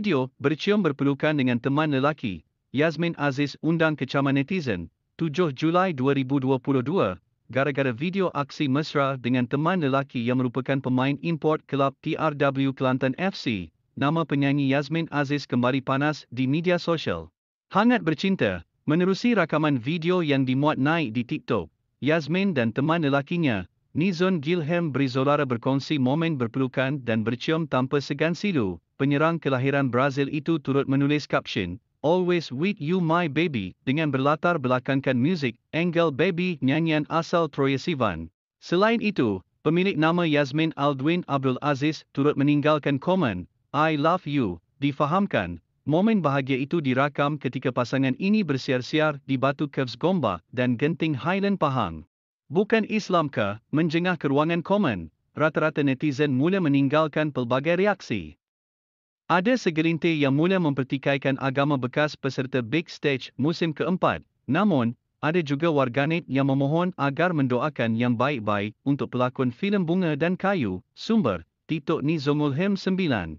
video bercium berpelukan dengan teman lelaki, Yasmin Aziz undang kecaman netizen, 7 Julai 2022, gara-gara video aksi mesra dengan teman lelaki yang merupakan pemain import kelab TRW Kelantan FC, nama penyanyi Yasmin Aziz kembali panas di media sosial. Hangat bercinta, menerusi rakaman video yang dimuat naik di TikTok, Yasmin dan teman lelakinya, Nizon Gilhem Brizolara berkongsi momen berpelukan dan bercium tanpa segan silu, penyerang kelahiran Brazil itu turut menulis caption, Always with you my baby, dengan berlatar belakangkan muzik, Angel Baby nyanyian asal Troye Sivan. Selain itu, pemilik nama Yasmin Aldwin Abdul Aziz turut meninggalkan komen, I love you, difahamkan. Momen bahagia itu dirakam ketika pasangan ini bersiar-siar di Batu Caves Gombak dan Genting Highland Pahang. Bukan Islam ke, menjengah ke ruangan komen, rata-rata netizen mula meninggalkan pelbagai reaksi. Ada segerintir yang mula mempertikaikan agama bekas peserta Big Stage musim keempat, namun, ada juga warganet yang memohon agar mendoakan yang baik-baik untuk pelakon filem Bunga dan Kayu, sumber, Tito Nizomulhem 9.